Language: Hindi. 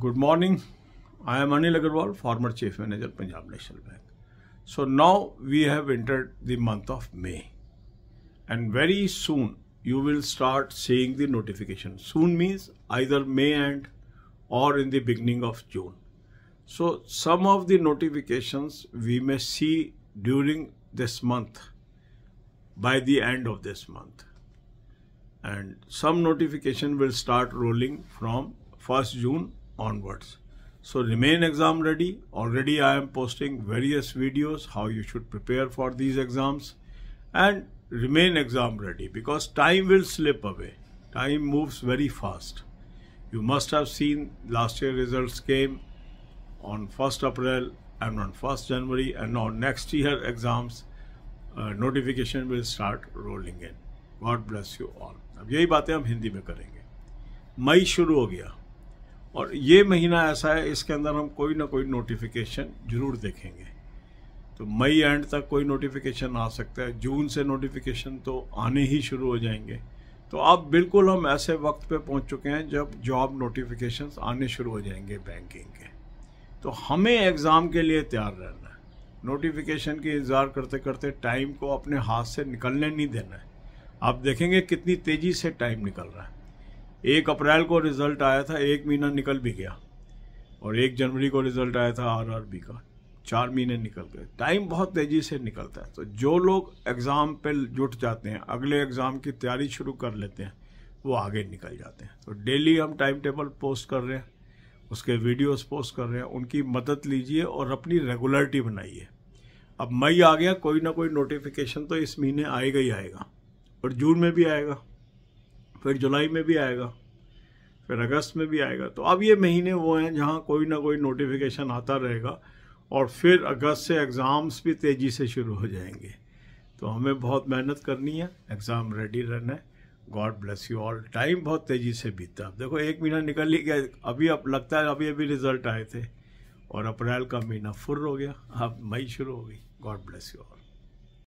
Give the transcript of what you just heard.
Good morning. I am Anil Agarwal, former Chief Manager, Punjab National Bank. So now we have entered the month of May. And very soon you will start seeing the notification. Soon means either May end or in the beginning of June. So some of the notifications we may see during this month by the end of this month. And some notification will start rolling from 1st June onwards. So remain exam ready. Already I am posting various videos how you should prepare for these exams and remain exam ready because time will slip away. Time moves very fast. You must have seen last year results came on 1st April and on 1st January and now next year exams uh, notification will start rolling in. God bless you all. अब यही बातें हम हिंदी में करेंगे मई शुरू हो गया और ये महीना ऐसा है इसके अंदर हम कोई ना कोई नोटिफिकेशन जरूर देखेंगे तो मई एंड तक कोई नोटिफिकेशन आ सकता है जून से नोटिफिकेशन तो आने ही शुरू हो जाएंगे तो आप बिल्कुल हम ऐसे वक्त पे पहुंच चुके हैं जब जॉब नोटिफिकेशन आने शुरू हो जाएंगे बैंकिंग के तो हमें एग्ज़ाम के लिए तैयार रहना है नोटिफिकेशन के इंतज़ार करते करते टाइम को अपने हाथ से निकलने नहीं देना है आप देखेंगे कितनी तेज़ी से टाइम निकल रहा है एक अप्रैल को रिज़ल्ट आया था एक महीना निकल भी गया और एक जनवरी को रिज़ल्ट आया था आरआरबी का चार महीने निकल गए टाइम बहुत तेज़ी से निकलता है तो जो लोग एग्ज़ाम पे जुट जाते हैं अगले एग्ज़ाम की तैयारी शुरू कर लेते हैं वो आगे निकल जाते हैं तो डेली हम टाइम टेबल पोस्ट कर रहे हैं उसके वीडियोस पोस्ट कर रहे हैं उनकी मदद लीजिए और अपनी रेगुलरिटी बनाइए अब मई आ गया कोई ना कोई नोटिफिकेशन तो इस महीने आएगा ही आएगा और जून में भी आएगा फिर जुलाई में भी आएगा फिर अगस्त में भी आएगा तो अब ये महीने वो हैं जहाँ कोई ना कोई नोटिफिकेशन आता रहेगा और फिर अगस्त से एग्ज़ाम्स भी तेज़ी से शुरू हो जाएंगे तो हमें बहुत मेहनत करनी है एग्ज़ाम रेडी रहना है God bless you all time बहुत तेज़ी से बीतता है देखो एक महीना निकल ही गया अभी अब लगता है अभी अभी रिज़ल्ट आए थे और अप्रैल का महीना फुर हो गया अब मई शुरू हो गई गॉड ब्लेस यू ऑल